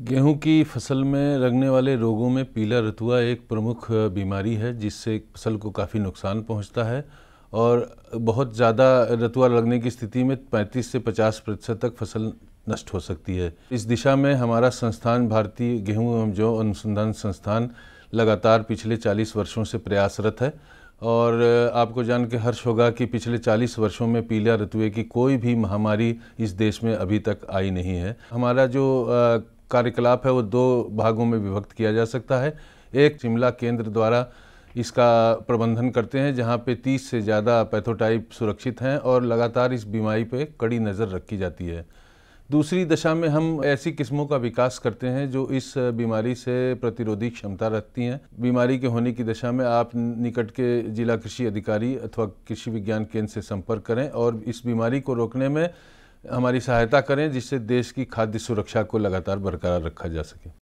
गेहूं की फसल में लगने वाले रोगों में पीला रतुआ एक प्रमुख बीमारी है जिससे फसल को काफ़ी नुकसान पहुंचता है और बहुत ज़्यादा रतुआ लगने की स्थिति में 35 से 50 प्रतिशत तक फसल नष्ट हो सकती है इस दिशा में हमारा संस्थान भारतीय गेहूं एवं जौ अनुसंधान संस्थान लगातार पिछले 40 वर्षों से प्रयासरत है और आपको जान के हर्ष होगा कि पिछले 40 वर्षों में पीला रतुए की कोई भी महामारी इस देश में अभी तक आई नहीं है हमारा जो कार्यकलाप है वो दो भागों में विभक्त किया जा सकता है एक शिमला केंद्र द्वारा इसका प्रबंधन करते हैं जहाँ पे 30 से ज़्यादा पैथोटाइप सुरक्षित हैं और लगातार इस बीमारी पे कड़ी नज़र रखी जाती है दूसरी दशा में हम ऐसी किस्मों का विकास करते हैं जो इस बीमारी से प्रतिरोधी क्षमता रखती हैं बीमारी के होने की दशा में आप निकट के जिला कृषि अधिकारी अथवा कृषि विज्ञान केंद्र से संपर्क करें और इस बीमारी को रोकने में हमारी सहायता करें जिससे देश की खाद्य सुरक्षा को लगातार बरकरार रखा जा सके